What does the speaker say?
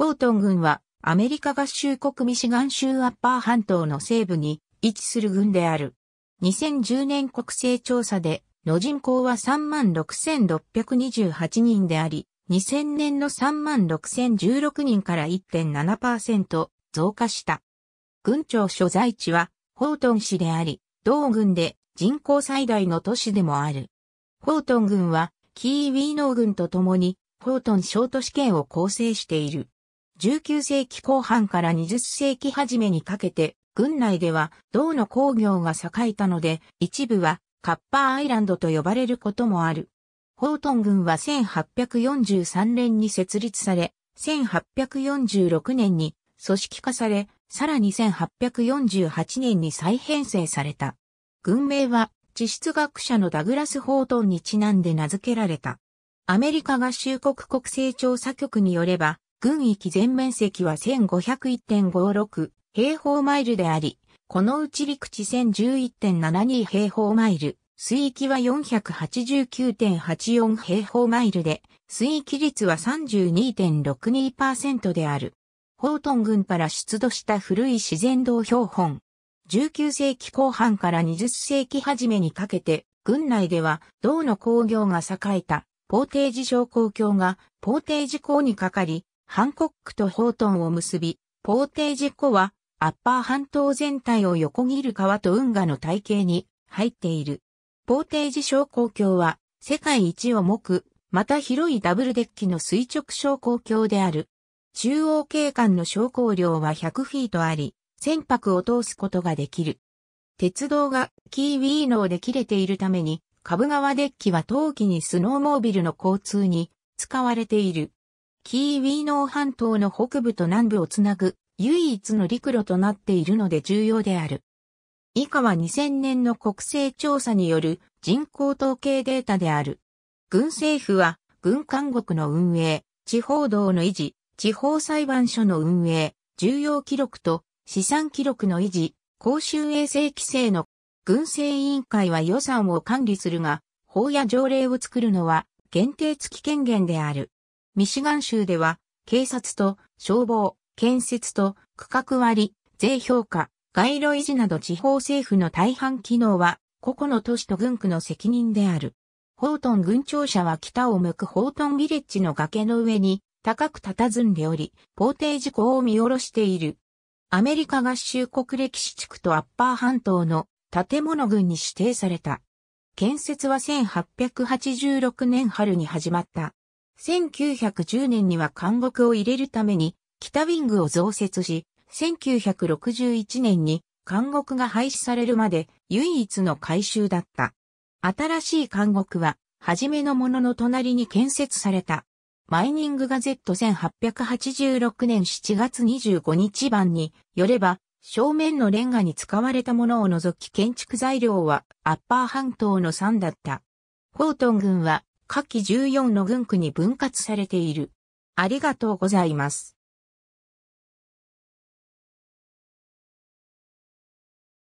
ォートン軍はアメリカ合衆国ミシガン州アッパー半島の西部に位置する軍である。2010年国勢調査での人口は36,628人であり、2000年の36,016人から1.7%増加した。軍庁所在地はホートン市であり、同軍で人口最大の都市でもある。ホートン軍はキーウィーノー軍と共にホートン小都市圏を構成している。19世紀後半から20世紀初めにかけて、軍内では銅の工業が栄えたので、一部はカッパーアイランドと呼ばれることもある。ホートン軍は1843年に設立され、1846年に組織化され、さらに1848年に再編成された。軍名は地質学者のダグラス・ホートンにちなんで名付けられた。アメリカ合衆国国勢調査局によれば、軍域全面積は1501.56平方マイルであり、このうち陸地1011.72平方マイル、水域は489.84平方マイルで、水域率は32.62%である。ホートン郡から出土した古い自然道標本。19世紀後半から20世紀初めにかけて、軍内では銅の工業が栄えた、ポーテージ公共がポーテージにかかり、ハンコックとホートンを結び、ポーテージ湖は、アッパー半島全体を横切る川と運河の体系に入っている。ポーテージ昇降橋は、世界一重く、また広いダブルデッキの垂直昇降橋である。中央景観の昇降量は100フィートあり、船舶を通すことができる。鉄道がキーウィーノーで切れているために、株川デッキは陶器にスノーモービルの交通に使われている。キーウィーノー半島の北部と南部をつなぐ唯一の陸路となっているので重要である。以下は2000年の国勢調査による人口統計データである。軍政府は軍監獄の運営、地方道の維持、地方裁判所の運営、重要記録と資産記録の維持、公衆衛生規制の軍政委員会は予算を管理するが、法や条例を作るのは限定付き権限である。ミシガン州では、警察と消防、建設と区画割、税評価、街路維持など地方政府の大半機能は、個々の都市と軍区の責任である。ホートン軍庁舎は北を向くホートンビレッジの崖の上に高く佇んでおり、ポーテージ港を見下ろしている。アメリカ合衆国歴史地区とアッパー半島の建物群に指定された。建設は1886年春に始まった。1910年には監獄を入れるために北ウィングを増設し、1961年に監獄が廃止されるまで唯一の改修だった。新しい監獄は、初めのものの隣に建設された。マイニングガゼット1886年7月25日版によれば、正面のレンガに使われたものを除き建築材料はアッパー半島の山だった。コートン軍は下記14の軍区に分割されている。ありがとうございます。